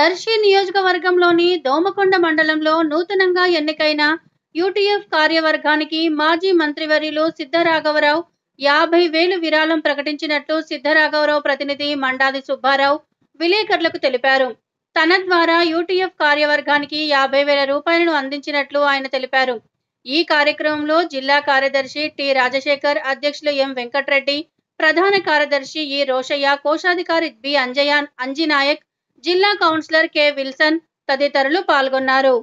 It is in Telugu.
దర్శి నియోజకవర్గంలోని దోమకొండ మండలంలో నూతనంగా ఎన్నికైన యూటీఎఫ్ కార్యవర్గానికి మాజీ మంత్రివర్యులు సిద్ధరాఘవరావు యాభై వేలు విరాళం ప్రకటించినట్లు సిద్ధరాఘవరావు ప్రతినిధి మండాది సుబ్బారావు విలేకరులకు తెలిపారు తన ద్వారా యూటీఎఫ్ కార్యవర్గానికి యాభై వేల రూపాయలను అందించినట్లు ఆయన తెలిపారు ఈ కార్యక్రమంలో జిల్లా కార్యదర్శి టి రాజశేఖర్ అధ్యక్షులు ఎం వెంకట్రెడ్డి ప్రధాన కార్యదర్శి ఈ రోషయ్య కోశాధికారి బి అంజయాన్ అంజినాయక్ జిల్లా కౌన్సిలర్ కె విల్సన్ తదితరులు పాల్గొన్నారు